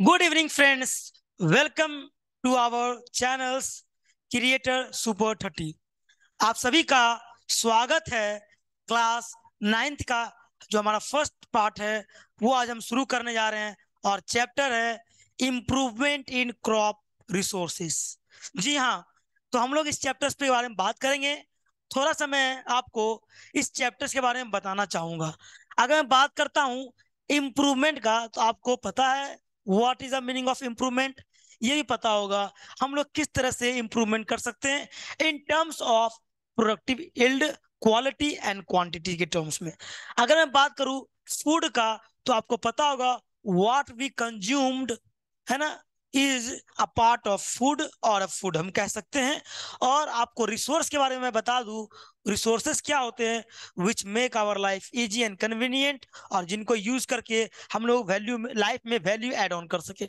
good evening friends welcome to our channels creator super thirty आप सभी का स्वागत है क्लास नाइन्थ का जो हमारा फर्स्ट पार्ट है वो आज हम शुरू करने जा रहे हैं और चैप्टर है इम्प्रूवमेंट इन क्रॉप रिसोर्सेस जी हाँ तो हम लोग इस चैप्टर्स के बारे में बात करेंगे थोड़ा सा मैं आपको इस चैप्टर्स के बारे में बताना चाहूँगा अगर मैं बात करता हूँ इम्प्रूवमेंट का तो आपको पता है what is the meaning of improvement ये भी पता होगा हम लोग किस तरह से इंप्रूवमेंट कर सकते हैं in terms of productive yield quality and quantity के टर्म्स में अगर मैं बात करूं फूड का तो आपको पता होगा व्हाट वी कंज्यूम्ड है ना is a part of food और फूड हम कह सकते हैं और आपको रिसोर्स के बारे में बता दू रिसोर्सेस क्या होते हैं which make our life easy and convenient और जिनको यूज करके हम लोग वैल्यू लाइफ में वैल्यू एड ऑन कर सके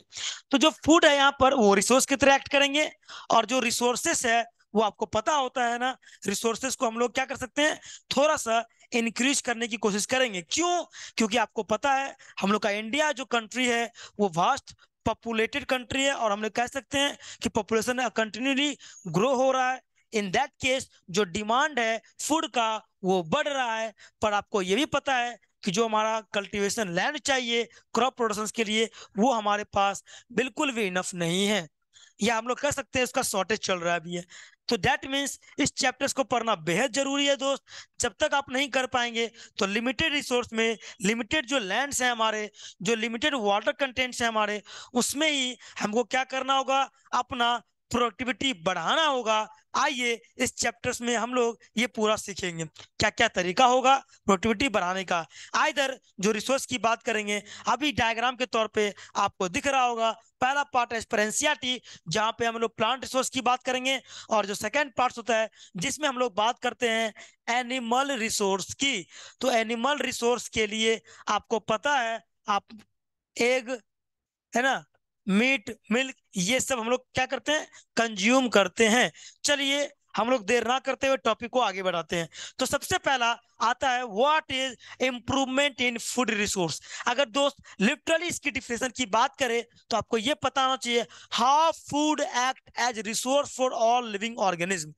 तो जो फूड है यहाँ पर वो रिसोर्स की तरह एक्ट करेंगे और जो रिसोर्सेस है वो आपको पता होता है ना रिसोर्सेस को हम लोग क्या कर सकते हैं थोड़ा सा इंक्रीज करने की कोशिश करेंगे क्यों क्योंकि आपको पता है हम लोग का इंडिया जो कंट्री है वो वास्ट पॉपुलेटेड कंट्री है और हम लोग कह सकते हैं कि पॉपुलेशन कंटिन्यूली ग्रो हो रहा है इन दैट केस जो डिमांड है फूड का वो बढ़ रहा है पर आपको ये भी पता है कि जो हमारा कल्टीवेशन लैंड चाहिए क्रॉप प्रोडक्शन के लिए वो हमारे पास बिल्कुल भी इनफ नहीं है या हम लोग कह सकते हैं उसका शॉर्टेज चल रहा है है तो दैट मीन्स इस चैप्टर्स को पढ़ना बेहद जरूरी है दोस्त जब तक आप नहीं कर पाएंगे तो लिमिटेड रिसोर्स में लिमिटेड जो लैंड्स हैं हमारे जो लिमिटेड वाटर कंटेंट्स हैं हमारे उसमें ही हमको क्या करना होगा अपना प्रोडक्टिविटी बढ़ाना होगा आइए इस चैप्टर्स में हम लोग ये पूरा सीखेंगे क्या क्या तरीका होगा प्रोडक्टिविटी बढ़ाने का आइधर जो रिसोर्स की बात करेंगे अभी डायग्राम के तौर पे आपको दिख रहा होगा पहला पार्ट है एक्सपेरेंसियाटी जहां पे हम लोग प्लांट रिसोर्स की बात करेंगे और जो सेकंड पार्ट होता है जिसमें हम लोग बात करते हैं एनिमल रिसोर्स की तो एनिमल रिसोर्स के लिए आपको पता है आप एग है ना मीट मिल्क ये सब हम लोग क्या करते हैं कंज्यूम करते हैं चलिए हम लोग देर ना करते हुए टॉपिक को आगे बढ़ाते हैं तो सबसे पहला आता है what is improvement in food resource अगर दोस्त लिटरली इसकी डिफिनेशन की बात करें तो आपको ये पता होना चाहिए how food act as resource for all living organism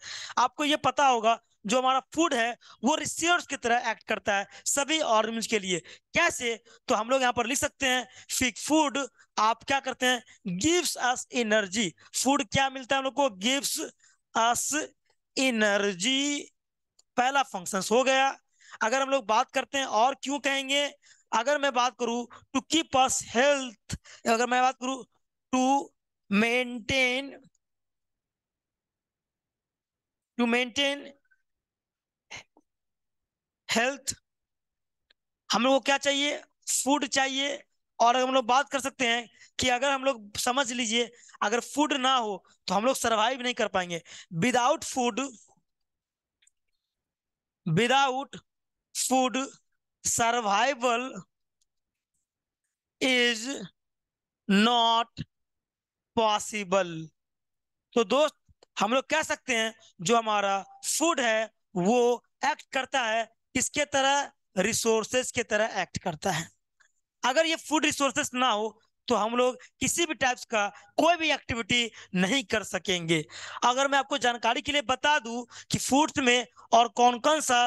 आपको ये पता होगा जो हमारा फूड है वो रिसोर्स की तरह एक्ट करता है सभी ऑर्गेनिज्म के लिए कैसे तो हम लोग यहाँ पर लिख सकते हैं फिक फूड आप क्या करते हैं गिव्स अस एनर्जी फूड क्या मिलता है हम लोग को गिव्स अस एनर्जी पहला फंक्शन हो गया अगर हम लोग बात करते हैं और क्यों कहेंगे अगर मैं बात करूं टू कीप अस हेल्थ अगर मैं बात करूं to maintain to maintain health हम लोग को क्या चाहिए फूड चाहिए और अगर हम लोग बात कर सकते हैं कि अगर हम लोग समझ लीजिए अगर फूड ना हो तो हम लोग सर्वाइव नहीं कर पाएंगे without food without food survival is not possible तो दोस्त हम लोग कह सकते हैं जो हमारा फूड है वो एक्ट करता है किसके तरह रिसोर्सेस के तरह एक्ट करता है अगर ये फूड रिसोर्सेस ना हो तो हम लोग किसी भी टाइप्स का कोई भी एक्टिविटी नहीं कर सकेंगे अगर मैं आपको जानकारी के लिए बता दूं कि फूड्स में और कौन कौन सा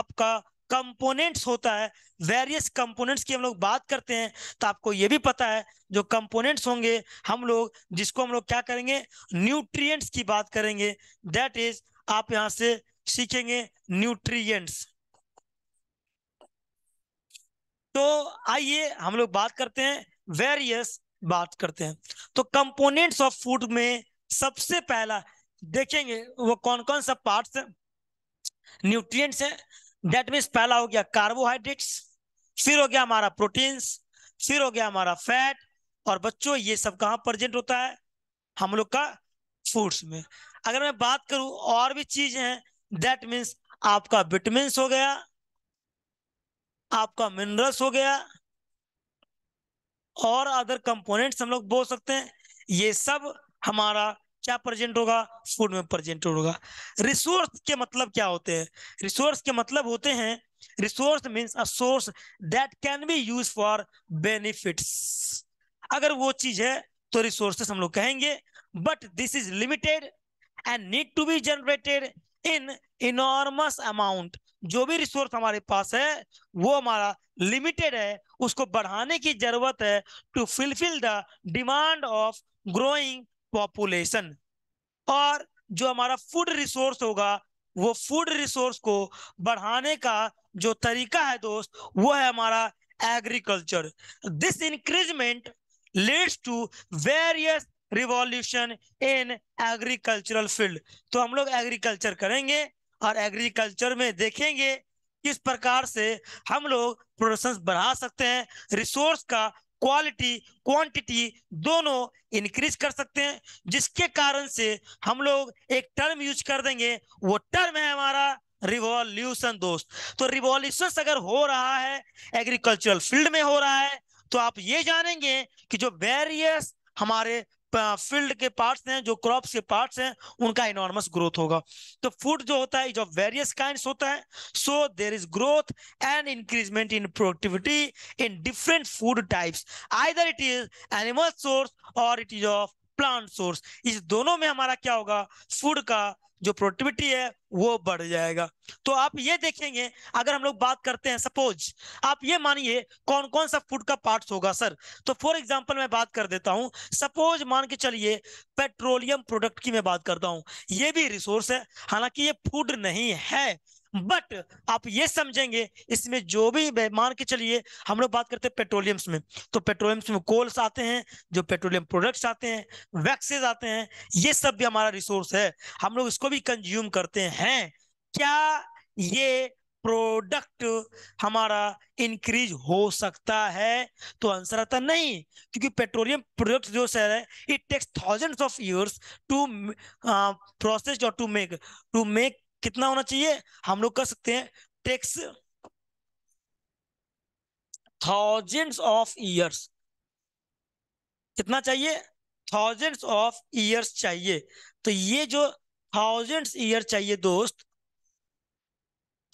आपका कंपोनेंट्स होता है वेरियस कंपोनेंट्स की हम लोग बात करते हैं तो आपको ये भी पता है जो कंपोनेंट्स होंगे हम लोग जिसको हम लोग क्या करेंगे न्यूट्रिएंट्स की बात करेंगे दैट इज आप यहां से सीखेंगे न्यूट्रिएंट्स तो आइए हम लोग बात करते हैं वेरियस बात करते हैं तो कंपोनेंट्स ऑफ फूड में सबसे पहला देखेंगे वो कौन कौन सा पार्ट्स है न्यूट्रिएंट्स हैं दैट मीन्स पहला हो गया कार्बोहाइड्रेट्स फिर हो गया हमारा प्रोटीन्स फिर हो गया हमारा फैट और बच्चों ये सब कहाँ प्रजेंट होता है हम लोग का फूड्स में अगर मैं बात करूं और भी चीजें हैं दैट मीन्स आपका विटामिन हो गया आपका मिनरल्स हो गया और अदर कंपोनेंट्स हम लोग बोल सकते हैं ये सब हमारा क्या प्रेजेंट होगा फूड में प्रेजेंट होगा रिसोर्स के मतलब क्या होते हैं रिसोर्स के मतलब होते हैं resource means a source that can be use for benefits अगर वो चीज है तो रिसोर्सेस हम लोग कहेंगे but this is limited and need to be generated in enormous amount जो भी रिसोर्स हमारे पास है वो हमारा लिमिटेड है उसको बढ़ाने की जरूरत है to fulfil the demand of growing population और जो हमारा फूड रिसोर्स होगा वो फूड रिसोर्स को बढ़ाने का जो तरीका है दोस्त वो है हमारा agriculture this increasement leads to various revolution in agricultural field तो हम लोग एग्रीकल्चर करेंगे और एग्रीकल्चर में देखेंगे किस प्रकार से हम लोग प्रोडक्शन बढ़ा सकते हैं रिसोर्स का क्वालिटी क्वांटिटी दोनों इंक्रीज कर सकते हैं जिसके कारण से हम लोग एक टर्म यूज कर देंगे वो टर्म है हमारा रिवॉल्यूशन दोस्त तो रिवॉल्यूशन अगर हो रहा है एग्रीकल्चरल फील्ड में हो रहा है तो आप ये जानेंगे कि जो वेरियस हमारे फील्ड के पार्ट्स हैं जो क्रॉप्स के पार्ट्स हैं उनका इनॉर्मस ग्रोथ होगा तो फूड जो होता है इज ऑफ वेरियस काइंड होता है so there is growth and increasement in productivity in different food types either it is animal source और it is of plant source इस दोनों में हमारा क्या होगा फूड का जो प्रोडक्टिविटी है वो बढ़ जाएगा तो आप ये देखेंगे अगर हम लोग बात करते हैं सपोज आप ये मानिए कौन कौन सा फूड का पार्ट होगा सर तो फॉर एग्जाम्पल मैं बात कर देता हूँ सपोज मान के चलिए पेट्रोलियम प्रोडक्ट की मैं बात करता हूँ ये भी रिसोर्स है हालांकि ये फूड नहीं है बट आप ये समझेंगे इसमें जो भी मान के चलिए हम लोग बात करते हैं पेट्रोलियम्स में तो पेट्रोलियम्स में कोल्स आते हैं जो पेट्रोलियम प्रोडक्ट्स आते हैं वैक्सेज आते हैं ये सब भी हमारा रिसोर्स है हम लोग इसको भी कंज्यूम करते हैं क्या ये प्रोडक्ट हमारा इंक्रीज हो सकता है तो आंसर आता नहीं क्योंकि पेट्रोलियम प्रोडक्ट जो सर है it takes thousands of years to process और टू मेक टू मेक कितना होना चाहिए हम लोग कर सकते हैं टेक्स थाउजेंड्स ऑफ ईयर्स कितना चाहिए थाउजेंड्स ऑफ ईयर्स चाहिए तो ये जो थाउजेंड्स ईयर चाहिए दोस्त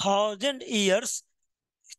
थाउजेंड ईयर्स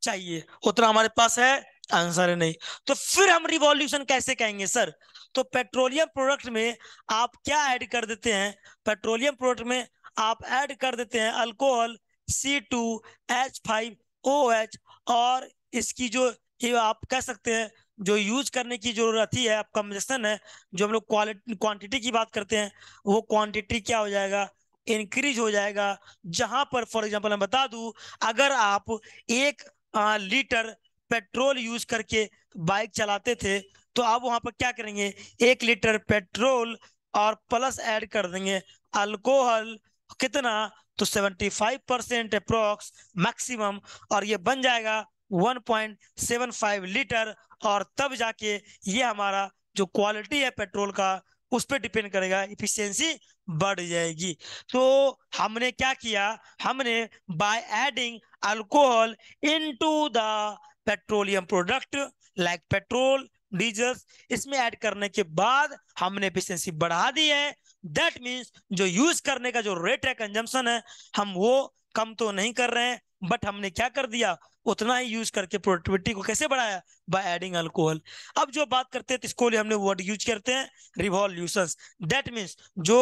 चाहिए उतना हमारे पास है आंसर है नहीं तो फिर हम रिवॉल्यूशन कैसे कहेंगे सर तो पेट्रोलियम प्रोडक्ट में आप क्या ऐड कर देते हैं पेट्रोलियम प्रोडक्ट में आप ऐड कर देते हैं alcohol C two H five O H और इसकी जो ये आप कह सकते हैं जो यूज करने की जरूरत ही है आपका कंजन है जो हम लोग क्वालिटी क्वांटिटी की बात करते हैं वो क्वांटिटी क्या हो जाएगा इंक्रीज हो जाएगा जहां पर फॉर एग्जांपल मैं बता दूं अगर आप एक आ, लीटर पेट्रोल यूज करके बाइक चलाते थे तो आप वहां पर क्या करेंगे एक लीटर पेट्रोल और प्लस ऐड कर देंगे अल्कोहल कितना तो 75 परसेंट अप्रोक्स मैक्सिमम और ये बन जाएगा 1.75 लीटर और तब जाके ये हमारा जो क्वालिटी है पेट्रोल का उस पर डिपेंड करेगा इफिशियंसी बढ़ जाएगी तो हमने क्या किया हमने by adding alcohol into the petroleum product like petrol diesel इसमें ऐड करने के बाद हमने इफिशियंसी बढ़ा दी है दैट मीन्स जो यूज करने का जो रेट है कंजम्पशन है हम वो कम तो नहीं कर रहे हैं बट हमने क्या कर दिया उतना ही यूज करके प्रोडक्टिविटी को कैसे बढ़ाया बाय एडिंग अल्कोहल अब जो बात करते हैं तो इसको हमने वर्ड यूज करते हैं रिवॉल्यूशन दैट मीन्स जो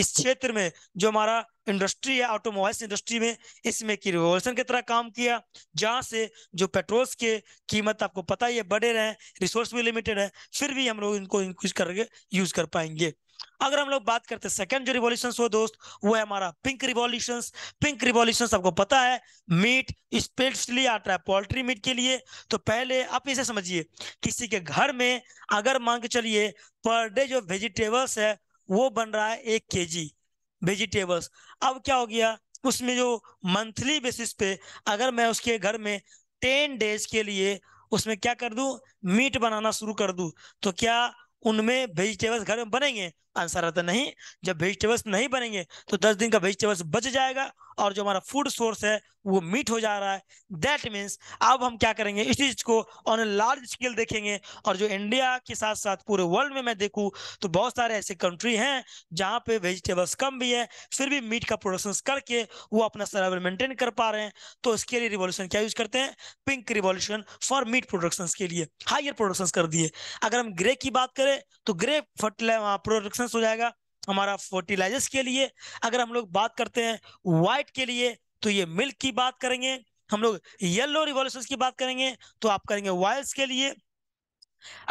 इस क्षेत्र में जो हमारा इंडस्ट्री है ऑटोमोबाइल्स इंडस्ट्री में इसमें की रिवॉल्यूशन की तरह काम किया जहां से जो पेट्रोल्स के कीमत आपको पता ही है बढ़े रहे रिसोर्स भी लिमिटेड है फिर भी हम लोग इनको इंक्रीज करके यूज कर पाएंगे अगर हम लोग बात करते सेकंड जो रिवॉल्यूशन हो दोस्त वो है हमारा पिंक रिवॉल्यूशन पिंक रिवॉल्यूशन आपको पता है मीट स्पेशली आता है पोल्ट्री मीट के लिए तो पहले आप इसे समझिए किसी के घर में अगर मांग के चलिए पर डे जो वेजिटेबल्स है वो बन रहा है एक के जी वेजिटेबल्स अब क्या हो गया उसमें जो मंथली बेसिस पे अगर मैं उसके घर में टेन डेज के लिए उसमें क्या कर दू मीट बनाना शुरू कर दू तो क्या उनमें वेजिटेबल्स घर में बनेंगे आंसर आता नहीं जब वेजिटेबल्स नहीं बनेंगे तो दस दिन का वेजिटेबल्स बच जाएगा और जो हमारा फूड सोर्स है वो मीट हो जा रहा है दैट मीन्स अब हम क्या करेंगे इस चीज को ऑन लार्ज स्केल देखेंगे और जो इंडिया के साथ साथ पूरे वर्ल्ड में मैं देखूँ तो बहुत सारे ऐसे कंट्री हैं जहाँ पे वेजिटेबल्स कम भी है फिर भी मीट का प्रोडक्शन करके वो अपना सर्वाइवल मेंटेन कर पा रहे हैं तो इसके लिए रिवोल्यूशन क्या यूज करते हैं pink revolution for meat production के लिए हाइयर प्रोडक्शन कर दिए अगर हम ग्रे की बात करें तो ग्रे फर्टिला प्रोडक्शन डिफरेंस हो जाएगा हमारा फर्टिलाइजर्स के लिए अगर हम लोग बात करते हैं व्हाइट के लिए तो ये मिल्क की बात करेंगे हम लोग येलो रिवॉल्यूशन की बात करेंगे तो आप करेंगे वाइल्स के लिए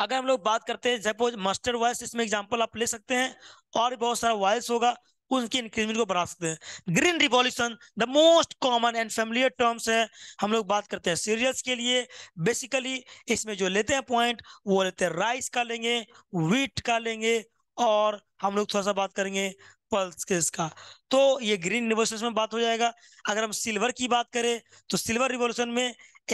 अगर हम लोग बात करते हैं सपोज मस्टर्ड वाइल्स इसमें एग्जाम्पल आप ले सकते हैं और भी बहुत सारा वाइल्स होगा उनकी इंक्रीजमेंट को बढ़ा सकते हैं green revolution the most common and familiar terms है हम लोग बात करते हैं सीरियल्स के लिए बेसिकली इसमें जो लेते हैं पॉइंट वो लेते हैं राइस का लेंगे व्हीट का लेंगे और हम लोग थोड़ा सा बात करेंगे पल्स केस का तो ये ग्रीन रिवोल्यूशन में बात हो जाएगा अगर हम सिल्वर की बात करें तो सिल्वर रिवोल्यूशन में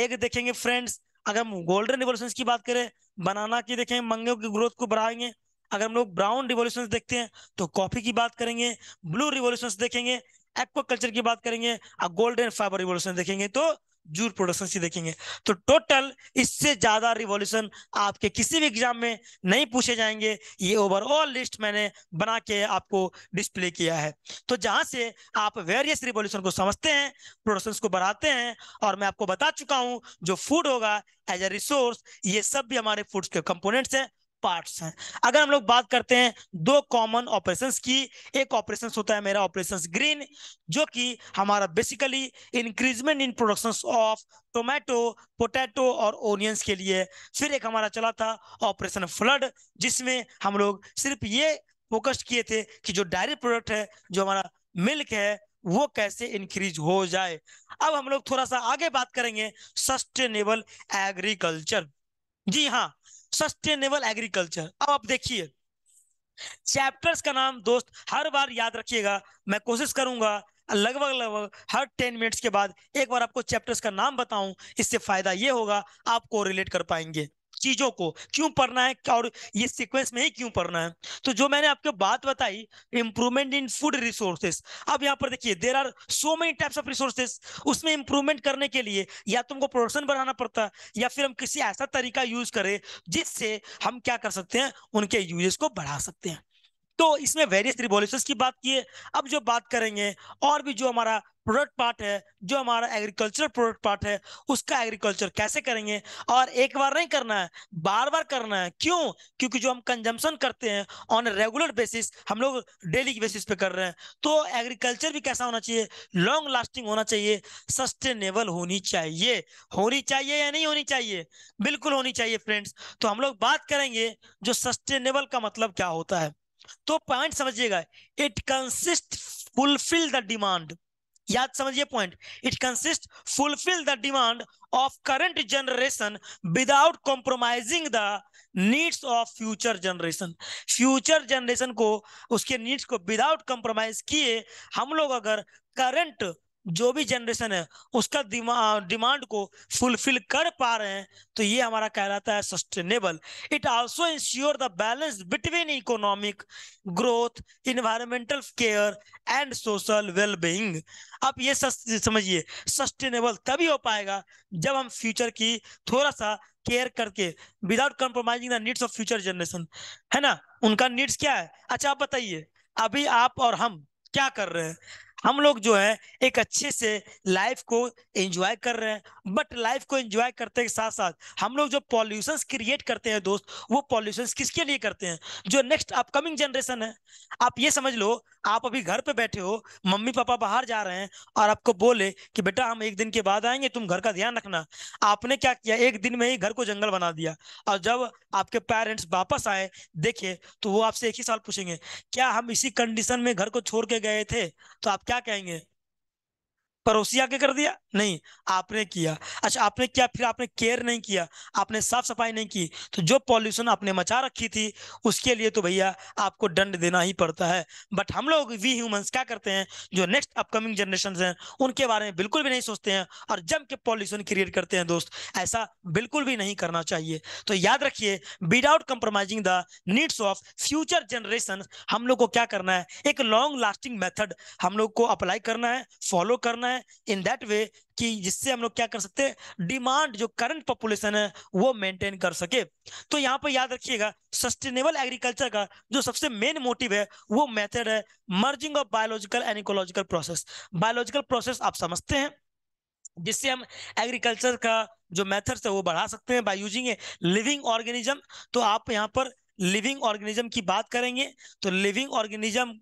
एक देखेंगे फ्रेंड्स अगर हम गोल्डन रिवोल्यूशन की बात करें बनाना की देखें मंगों की ग्रोथ को बढ़ाएंगे अगर हम लोग ब्राउन रिवोल्यूशन देखते हैं तो कॉफी की बात करेंगे ब्लू रिवोल्यूशन देखेंगे एक्वा कल्चर की बात करेंगे और गोल्डन फाइबर रिवोल्यूशन देखेंगे तो जूल प्रोडक्शन से देखेंगे तो टोटल इससे ज्यादा रिवॉल्यूशन आपके किसी भी एग्जाम में नहीं पूछे जाएंगे ये ओवरऑल लिस्ट मैंने बना के आपको डिस्प्ले किया है तो जहां से आप वेरियस रिवॉल्यूशन को समझते हैं प्रोडक्शन को बढ़ाते हैं और मैं आपको बता चुका हूं जो फूड होगा एज ए रिसोर्स ये सब भी हमारे फूड के कंपोनेंट्स हैं पार्ट्स हैं अगर हम लोग बात करते हैं दो कॉमन ऑपरेशंस की एक ऑपरेशन होता है मेरा ऑपरेशन ग्रीन जो कि हमारा basically increasement in production of tomato potato और ओनियंस के लिए फिर एक हमारा चला था ऑपरेशन फ्लड जिसमें हम लोग सिर्फ ये फोकस किए थे कि जो डायरी प्रोडक्ट है जो हमारा मिल्क है वो कैसे इंक्रीज हो जाए अब हम लोग थोड़ा सा आगे बात करेंगे सस्टेनेबल एग्रीकल्चर जी हाँ सस्टेनेबल एग्रीकल्चर अब आप देखिए चैप्टर्स का नाम दोस्त हर बार याद रखिएगा मैं कोशिश करूंगा लगभग लगभग हर टेन मिनट्स के बाद एक बार आपको चैप्टर्स का नाम बताऊं इससे फायदा ये होगा आपको रिलेट कर पाएंगे चीजों को क्यों पढ़ना है और ये सीक्वेंस में ही क्यों पढ़ना है तो जो मैंने आपको बात बताई इंप्रूवमेंट इन फूड रिसोर्सेस अब यहाँ पर देखिए there are so many types of resources उसमें इंप्रूवमेंट करने के लिए या तुमको प्रोडक्शन बढ़ाना पड़ता है या फिर हम किसी ऐसा तरीका यूज करें जिससे हम क्या कर सकते हैं उनके यूजेस को बढ़ा सकते हैं तो इसमें वेरियस रिवोल्यूशन की बात की है अब जो बात करेंगे और भी जो हमारा प्रोडक्ट पार्ट है जो हमारा एग्रीकल्चर प्रोडक्ट पार्ट है उसका एग्रीकल्चर कैसे करेंगे और एक बार नहीं करना है बार बार करना है क्यों क्योंकि जो हम कंजम्पन करते हैं ऑन रेगुलर बेसिस हम लोग डेली बेसिस पे कर रहे हैं तो एग्रीकल्चर भी कैसा होना चाहिए लॉन्ग लास्टिंग होना चाहिए सस्टेनेबल होनी चाहिए होनी चाहिए या नहीं होनी चाहिए बिल्कुल होनी चाहिए फ्रेंड्स तो हम लोग बात करेंगे जो सस्टेनेबल का मतलब क्या होता है तो पॉइंट समझिएगा it consist fulfil the demand याद समझिए point it consist fulfil the demand of current generation without compromising the needs of future generation future generation को उसके नीड्स को विदाउट कॉम्प्रोमाइज किए हम लोग अगर करंट जो भी जनरेशन है उसका डिमांड को फुलफिल कर पा रहे हैं तो ये हमारा कहलाता है sustainable it also ensure the balance between economic growth environmental care and social wellbeing आप ये समझिए सस्टेनेबल तभी हो पाएगा जब हम फ्यूचर की थोड़ा सा केयर करके without compromising the needs of future generation है ना उनका नीड्स क्या है अच्छा आप बताइए अभी आप और हम क्या कर रहे हैं हम लोग जो है एक अच्छे से लाइफ को एंजॉय कर रहे हैं बट लाइफ को एंजॉय करते के साथ साथ हम लोग जो पॉल्यूशन क्रिएट करते हैं दोस्त वो पॉल्यूशन किसके लिए करते हैं जो नेक्स्ट अपकमिंग जनरेशन है आप ये समझ लो आप अभी घर पे बैठे हो मम्मी पापा बाहर जा रहे हैं और आपको बोले कि बेटा हम एक दिन के बाद आएंगे तुम घर का ध्यान रखना आपने क्या किया एक दिन में ही घर को जंगल बना दिया और जब आपके पेरेंट्स वापस आए देखे तो वो आपसे एक ही साल पूछेंगे क्या हम इसी कंडीशन में घर को छोड़ के गए थे तो आप क्या कहेंगे पड़ोसी आके कर दिया नहीं आपने किया अच्छा आपने क्या फिर आपने केयर नहीं किया आपने साफ सफाई नहीं की तो जो पॉल्यूशन आपने मचा रखी थी उसके लिए तो भैया आपको दंड देना ही पड़ता है बट हम लोग वी ह्यूमंस क्या करते हैं जो नेक्स्ट अपकमिंग जनरेशन हैं उनके बारे में बिल्कुल भी नहीं सोचते हैं और जम के पॉल्यूशन क्रिएट करते हैं दोस्त ऐसा बिल्कुल भी नहीं करना चाहिए तो याद रखिए without compromising the needs of future generation हम लोग को क्या करना है एक लॉन्ग लास्टिंग मेथड हम लोग को अप्लाई करना है फॉलो करना है है इन दैट वे कि जिससे हम लोग क्या कर सकते हैं डिमांड जो करंट पॉपुलेशन है वो मेंटेन कर सके तो यहाँ पर याद रखिएगा सस्टेनेबल एग्रीकल्चर का जो सबसे मेन मोटिव है वो मेथड है merging of biological and ecological process biological process आप समझते हैं जिससे हम एग्रीकल्चर का जो मेथड्स है वो बढ़ा सकते हैं by using a living organism तो आप यहाँ पर लिविंग ऑर्गेनिज्म की बात करेंगे तो लिविंग ऑर्गेनिज्म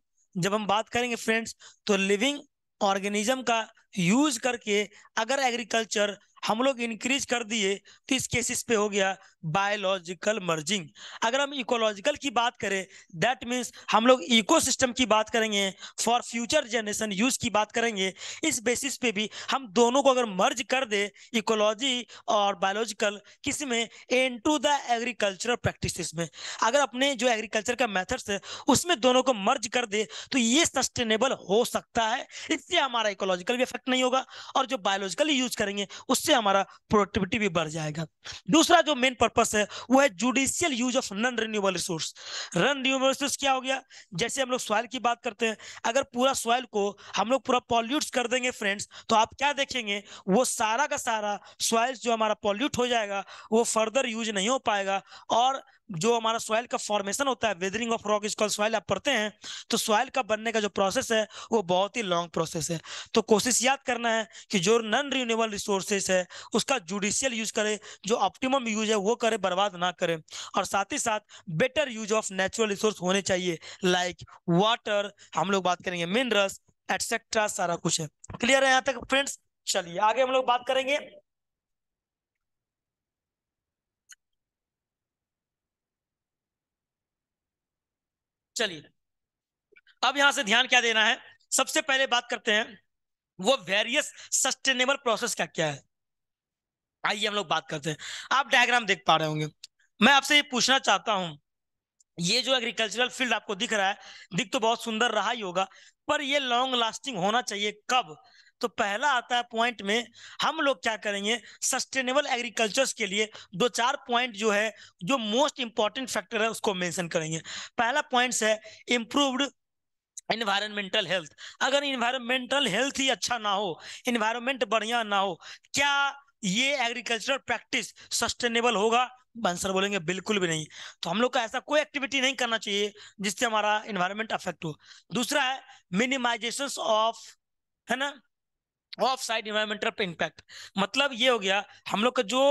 जब हम बात करेंगे फ्रेंड्स तो लिविंग ऑर्गेनिज्म का यूज करके अगर एग्रीकल्चर हम लोग इंक्रीज कर दिए तो इस केसेस पे हो गया बायोलॉजिकल मर्जिंग अगर हम इकोलॉजिकल की बात करें दैट मीन्स हम लोग इकोसिस्टम की बात करेंगे फॉर फ्यूचर जनरेशन यूज की बात करेंगे इस बेसिस पे भी हम दोनों को अगर मर्ज कर दे इकोलॉजी और बायोलॉजिकल किस में into the agricultural practice में अगर अपने जो एग्रीकल्चर का मैथड्स है उसमें दोनों को मर्ज कर दे तो ये सस्टेनेबल हो सकता है इससे हमारा इकोलॉजिकल भी इफेक्ट नहीं होगा और जो बायोलॉजिकल यूज करेंगे उससे उससे हमारा प्रोडक्टिविटी भी बढ़ जाएगा दूसरा जो मेन पर्पस है वो है judicial use of non renewable resource non renewable resource क्या हो गया जैसे हम लोग सॉइल की बात करते हैं अगर पूरा सॉइल को हम लोग पूरा पॉल्यूट कर देंगे फ्रेंड्स तो आप क्या देखेंगे वो सारा का सारा सॉइल जो हमारा पॉल्यूट हो जाएगा वो फर्दर यूज नहीं हो पाएगा और जो हमारा सॉइल का फॉर्मेशन होता है weathering of rock is soil आप पढ़ते हैं तो सॉइल का बनने का जो प्रोसेस है वो बहुत ही लॉन्ग प्रोसेस है तो कोशिश याद करना है कि जो नॉन रिन्यूएबल रिसोर्सेज है उसका जुडिशियल यूज करे जो ऑप्टिमम यूज है वो करे बर्बाद ना करे और साथ ही साथ better use of natural resource होने चाहिए लाइक like वाटर हम लोग बात करेंगे मिनरल्स एटसेट्रा सारा कुछ है क्लियर है यहाँ तक फ्रेंड्स चलिए आगे हम लोग बात करेंगे चलिए अब यहां से ध्यान क्या देना है सबसे पहले बात करते हैं वो वेरियस सस्टेनेबल प्रोसेस का क्या है आइए हम लोग बात करते हैं आप डायग्राम देख पा रहे होंगे मैं आपसे ये पूछना चाहता हूं ये जो एग्रीकल्चरल फील्ड आपको दिख रहा है दिख तो बहुत सुंदर रहा ही होगा पर ये लॉन्ग लास्टिंग होना चाहिए कब तो पहला आता है पॉइंट में हम लोग क्या करेंगे सस्टेनेबल एग्रीकल्चर्स के लिए दो चार पॉइंट जो है जो मोस्ट इंपॉर्टेंट फैक्टर है उसको मेंशन करेंगे पहला पॉइंट है इम्प्रूव्ड इन्वायरमेंटल हेल्थ अगर इन्वायरमेंटल हेल्थ ही अच्छा ना हो इन्वायरमेंट बढ़िया ना हो क्या ये एग्रीकल्चरल प्रैक्टिस सस्टेनेबल होगा आंसर बोलेंगे बिल्कुल भी नहीं तो हम लोग का ऐसा कोई एक्टिविटी नहीं करना चाहिए जिससे हमारा इन्वायरमेंट अफेक्ट हो दूसरा है मिनिमाइजेशन ऑफ है ना ऑफ साइड इन्वायरमेंटल पे इम्पैक्ट मतलब ये हो गया हम लोग का जो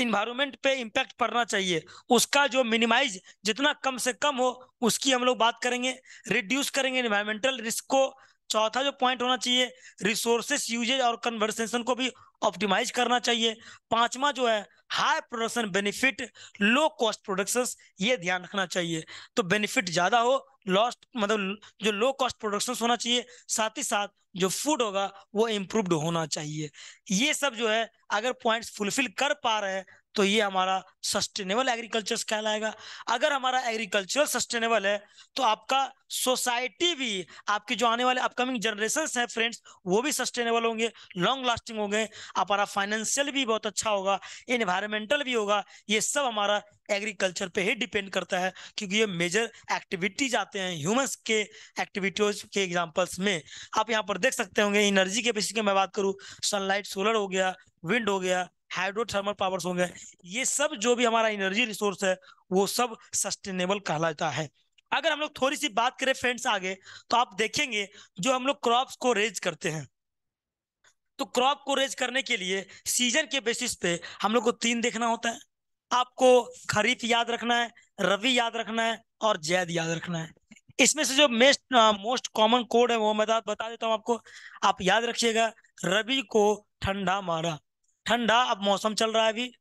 इन्वायरमेंट पे इम्पैक्ट पड़ना चाहिए उसका जो मिनिमाइज जितना कम से कम हो उसकी हम लोग बात करेंगे रिड्यूस करेंगे इन्वायरमेंटल रिस्क को चौथा जो पॉइंट होना चाहिए रिसोर्सेस यूजेज और कन्वर्सेशन को भी ऑप्टिमाइज करना चाहिए पांचवा जो है high production benefit low cost production ये ध्यान रखना चाहिए तो बेनिफिट ज़्यादा हो लॉस्ट मतलब जो लो कॉस्ट प्रोडक्शन होना चाहिए साथ ही साथ जो फूड होगा वो इम्प्रूव्ड होना चाहिए ये सब जो है अगर पॉइंट्स फुलफिल कर पा रहे हैं तो ये हमारा सस्टेनेबल एग्रीकल्चर कहलाएगा अगर हमारा एग्रीकल्चर सस्टेनेबल है तो आपका सोसाइटी भी आपके जो आने वाले अपकमिंग जनरेशन हैं फ्रेंड्स वो भी सस्टेनेबल होंगे लॉन्ग लास्टिंग होंगे हमारा फाइनेंशियल भी बहुत अच्छा होगा इन्वायरमेंटल भी होगा ये सब हमारा एग्रीकल्चर पे ही डिपेंड करता है क्योंकि ये मेजर एक्टिविटीज आते हैं ह्यूमंस के एक्टिविटीज के एग्जाम्पल्स में आप यहाँ पर देख सकते होंगे एनर्जी के बेसिस की मैं बात करूँ सनलाइट सोलर हो गया विंड हो गया हाइड्रोथर्मल पावर्स होंगे ये सब जो भी हमारा एनर्जी रिसोर्स है वो सब सस्टेनेबल कहलाता है अगर हम लोग थोड़ी सी बात करें फ्रेंड्स आगे तो आप देखेंगे जो हम लोग क्रॉप्स को रेज करते हैं तो क्रॉप को रेज करने के लिए सीजन के बेसिस पे हम लोग को तीन देखना होता है आपको खरीफ याद रखना है रवि याद रखना है और जैद याद रखना है इसमें से जो मेस्ट मोस्ट कॉमन कोड है वो मैं बता देता हूँ आपको आप याद रखिएगा रवि को ठंडा मारा ठंडा अब मौसम चल रहा है अभी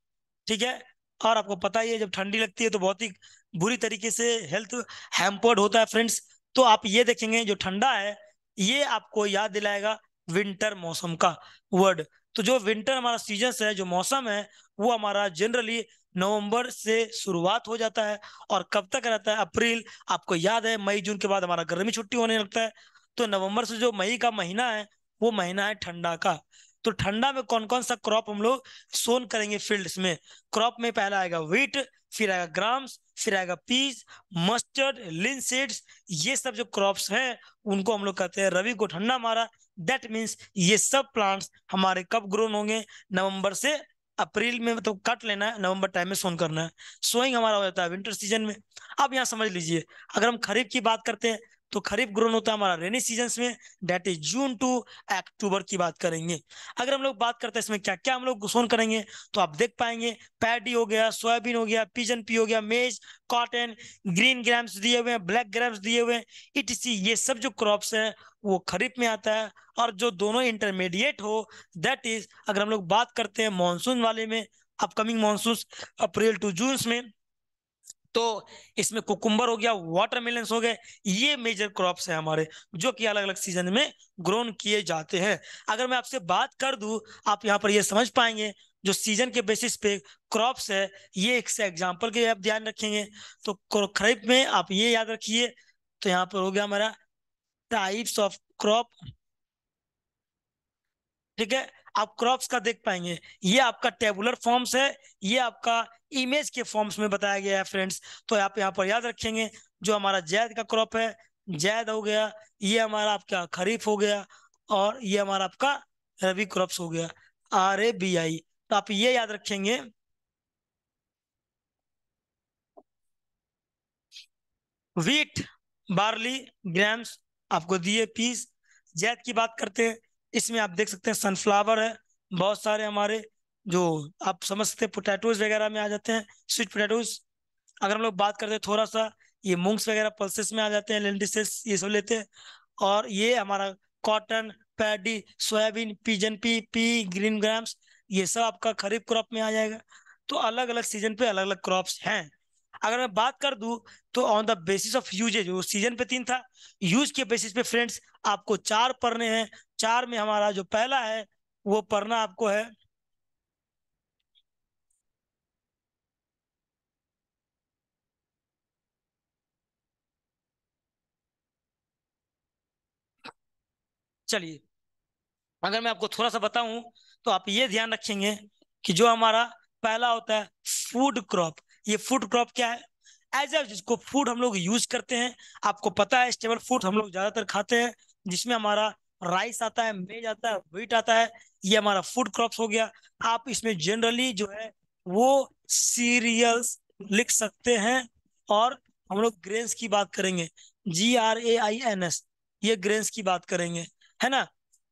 ठीक है और आपको पता ही है जब ठंडी लगती है तो बहुत ही बुरी तरीके से हेल्थ हेम्पर्ड होता है फ्रेंड्स तो आप ये देखेंगे जो ठंडा है ये आपको याद दिलाएगा विंटर मौसम का वर्ड तो जो विंटर हमारा सीजन है जो मौसम है वो हमारा जनरली नवंबर से शुरुआत हो जाता है और कब तक रहता है अप्रैल आपको याद है मई जून के बाद हमारा गर्मी छुट्टी होने लगता है तो नवंबर से जो मई का महीना है वो महीना है ठंडा का तो ठंडा में कौन कौन सा क्रॉप हम लोग सोन करेंगे फील्ड्स में क्रॉप में पहला आएगा व्हीट फिर आएगा ग्राम्स फिर आएगा पीज मस्टर्ड लिनसीड्स ये सब जो क्रॉप्स हैं उनको हम लोग कहते हैं रवि को ठंडा मारा दैट मीन्स ये सब प्लांट्स हमारे कब ग्रोन होंगे नवंबर से अप्रैल में मतलब तो कट लेना है नवंबर टाइम में सोन करना है सोइंग हमारा हो जाता है विंटर सीजन में अब यहाँ समझ लीजिए अगर हम खरीफ की बात करते हैं तो खरीफ ग्रोन होता है हमारा रेनी सीजन में that is June to October की बात करेंगे अगर हम लोग बात करते हैं इसमें क्या क्या हम लोग सोन करेंगे तो आप देख पाएंगे पैडी हो गया सोयाबीन हो गया पिजन पी हो गया मेज कॉटन ग्रीन ग्राम्स दिए हुए हैं ब्लैक ग्राम्स दिए हुए हैं सी ये सब जो क्रॉप्स हैं वो खरीफ में आता है और जो दोनों इंटरमीडिएट हो दैट इज अगर हम लोग बात करते हैं मानसून वाले में upcoming monsoon April to June में तो इसमें कुकुम्बर हो गया वाटरमेलन हो गए ये मेजर क्रॉप्स हैं हमारे जो कि अलग अलग सीजन में ग्रोन किए जाते हैं अगर मैं आपसे बात कर दूं आप यहाँ पर ये समझ पाएंगे जो सीजन के बेसिस पे क्रॉप्स है ये एक से एग्जाम्पल के आप ध्यान रखेंगे तो खरीफ में आप ये याद रखिए तो यहाँ पर हो गया हमारा टाइप्स ऑफ क्रॉप ठीक है आप क्रॉप्स का देख पाएंगे ये आपका टेबुलर फॉर्म्स है ये आपका इमेज के फॉर्म्स में बताया गया है फ्रेंड्स तो आप यहाँ पर याद रखेंगे जो हमारा जैद का क्रॉप है जैद हो गया ये हमारा आपका खरीफ हो गया और ये हमारा आपका रबी क्रॉप्स हो गया आर ए बी आई तो आप ये याद रखेंगे वीट बार्ली ग्रैम्स आपको दिए पीस जैद की बात करते हैं इसमें आप देख सकते हैं सनफ्लावर है बहुत सारे हमारे जो आप समझ सकते हैं पोटैटोज वगैरह में आ जाते हैं स्वीट पोटैटोज अगर हम लोग बात करते हैं थोड़ा सा ये मूंग्स वगैरह पल्सेस में आ जाते हैं लेंटिसेस ये सब लेते हैं और ये हमारा cotton paddy soybean pigeon pea pea green grams ये सब आपका खरीफ क्रॉप में आ जाएगा तो अलग अलग सीजन पे अलग अलग क्रॉप्स हैं अगर मैं बात कर दूं तो on the basis of usages वो सीजन पे तीन था यूज के बेसिस पे फ्रेंड्स आपको चार पढ़ने हैं चार में हमारा जो पहला है वो पढ़ना आपको है चलिए अगर मैं आपको थोड़ा सा बताऊं तो आप ये ध्यान रखेंगे कि जो हमारा पहला होता है फूड क्रॉप ये फूड क्रॉप क्या है एज ए जिसको फूड हम लोग यूज करते हैं आपको पता है स्टेबल फूड हम लोग ज्यादातर खाते हैं जिसमें हमारा राइस आता है मेज आता है व्हीट आता है ये हमारा फूड क्रॉप्स हो गया आप इसमें जनरली जो है वो सीरियल्स लिख सकते हैं और हम लोग ग्रेन्स की बात करेंगे G R A I N S ये ग्रेन्स की बात करेंगे है ना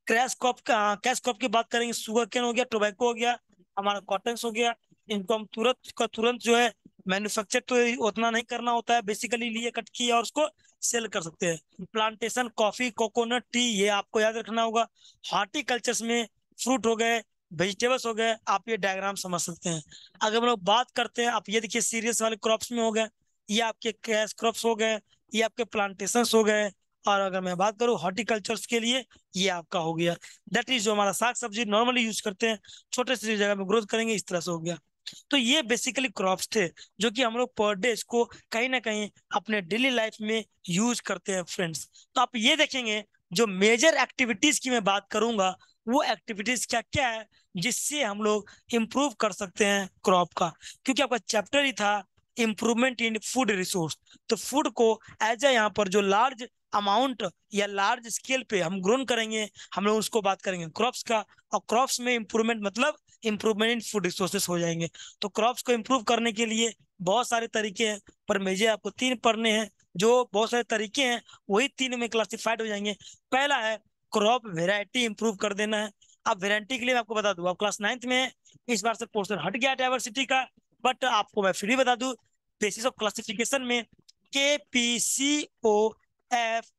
क्रैश क्रॉप का कैश हाँ, क्रॉप की बात करेंगे सुगर कैन हो गया टोबैको हो गया हमारा कॉटन्स हो गया इनको हम तुरंत का तुरंत जो है मैन्युफैक्चर तो उतना नहीं करना होता है बेसिकली लिए कट किया और उसको सेल कर सकते हैं प्लांटेशन कॉफी कोकोनट टी ये आपको याद रखना होगा हार्टिकल्चर्स में फ्रूट हो गए वेजिटेबल्स हो गए आप ये डायग्राम समझ सकते हैं अगर हम लोग बात करते हैं आप ये देखिए सीरियस वाले क्रॉप्स में हो गए ये आपके कैश क्रॉप्स हो गए ये आपके प्लांटेशन हो गए और अगर मैं बात करूँ हॉर्टिकल्चर्स के लिए ये आपका हो गया दैट इज जो हमारा साग सब्जी नॉर्मली यूज करते हैं छोटे से जगह में ग्रोथ करेंगे इस तरह से हो गया तो ये बेसिकली क्रॉप्स थे जो कि हम लोग पर डे इसको कहीं ना कहीं अपने डेली लाइफ में यूज करते हैं फ्रेंड्स तो आप ये देखेंगे जो मेजर एक्टिविटीज की मैं बात करूंगा वो एक्टिविटीज क्या क्या है जिससे हम लोग इम्प्रूव कर सकते हैं क्रॉप का क्योंकि आपका चैप्टर ही था इम्प्रूवमेंट इन फूड रिसोर्स तो फूड को एज ए यहाँ पर जो लार्ज अमाउंट या लार्ज स्केल पे हम ग्रोन करेंगे हम लोग उसको बात करेंगे क्रॉप्स का और क्रॉप्स में इम्प्रूवमेंट मतलब इंप्रूवमेंट इन फूड रिसोर्सेस हो जाएंगे तो क्रॉप्स को इम्प्रूव करने के लिए बहुत सारे तरीके हैं पर मुझे आपको तीन पढ़ने हैं जो बहुत सारे तरीके हैं वही तीन में क्लासिफाइड हो जाएंगे पहला है क्रॉप वेराइटी इम्प्रूव कर देना है अब वेराइटी के लिए मैं आपको बता दू आप क्लास नाइन्थ में इस बार से पोस्टर हट गया डाइवर्सिटी का बट आपको मैं फिर भी बता दू बेसिस ऑफ क्लासिफिकेशन में K P C O F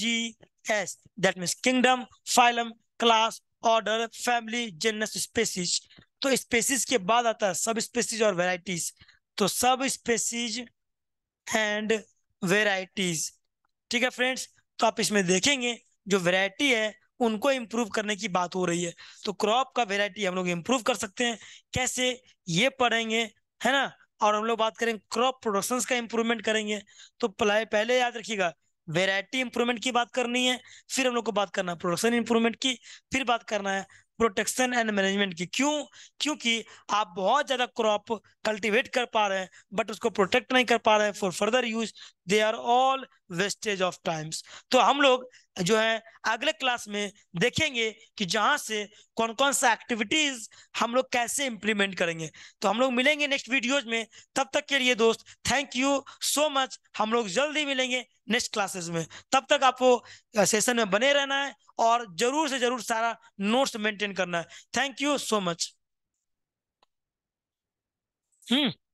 G S that mean kingdom phylum class order family genus species तो स्पेसिस के बाद आता है सब स्पेसिस और वेराइटीज तो सब स्पेसिस एंड वेराइटीज ठीक है फ्रेंड्स तो आप इसमें देखेंगे जो वेराइटी है उनको इम्प्रूव करने की बात हो रही है तो क्रॉप का वेराइटी हम लोग इम्प्रूव कर सकते हैं कैसे ये पढ़ेंगे है ना और हम लोग बात करें क्रॉप प्रोडक्शन का इम्प्रूवमेंट करेंगे तो पहले याद रखिएगा वेराइटी इंप्रूवमेंट की बात करनी है फिर हम लोग को बात करना है प्रोडक्शन इंप्रूवमेंट की फिर बात करना है प्रोटेक्शन एंड मैनेजमेंट की क्यों क्योंकि आप बहुत ज़्यादा क्रॉप कल्टीवेट कर पा रहे हैं बट उसको प्रोटेक्ट नहीं कर पा रहे हैं for further use they are all wastage of times तो हम लोग जो है अगले क्लास में देखेंगे कि जहाँ से कौन कौन सा एक्टिविटीज हम लोग कैसे इम्प्लीमेंट करेंगे तो हम लोग मिलेंगे नेक्स्ट वीडियोज में तब तक के लिए दोस्त थैंक यू सो मच हम लोग जल्दी मिलेंगे नेक्स्ट क्लासेस में तब तक आपको सेशन में बने रहना है और जरूर से जरूर सारा नोट्स मेंटेन करना है thank you so much hmm